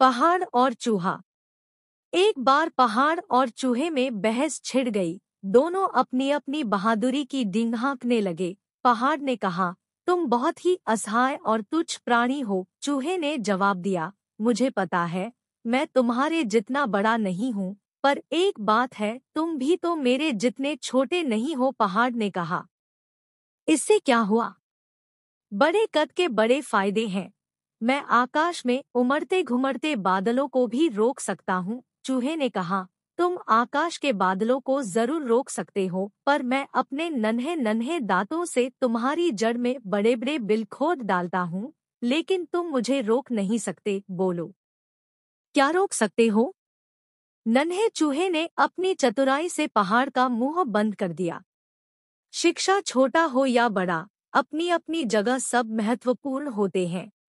पहाड़ और चूहा एक बार पहाड़ और चूहे में बहस छिड़ गई दोनों अपनी अपनी बहादुरी की डिंग हाँकने लगे पहाड़ ने कहा तुम बहुत ही असहाय और तुच्छ प्राणी हो चूहे ने जवाब दिया मुझे पता है मैं तुम्हारे जितना बड़ा नहीं हूँ पर एक बात है तुम भी तो मेरे जितने छोटे नहीं हो पहाड़ ने कहा इससे क्या हुआ बड़े कद के बड़े फायदे हैं मैं आकाश में उमड़ते घुमड़ते बादलों को भी रोक सकता हूँ चूहे ने कहा तुम आकाश के बादलों को जरूर रोक सकते हो पर मैं अपने नन्हे नन्हे दांतों से तुम्हारी जड़ में बड़े बड़े बिल खोद डालता हूँ लेकिन तुम मुझे रोक नहीं सकते बोलो क्या रोक सकते हो नन्हे चूहे ने अपनी चतुराई से पहाड़ का मुंह बंद कर दिया शिक्षा छोटा हो या बड़ा अपनी अपनी जगह सब महत्वपूर्ण होते हैं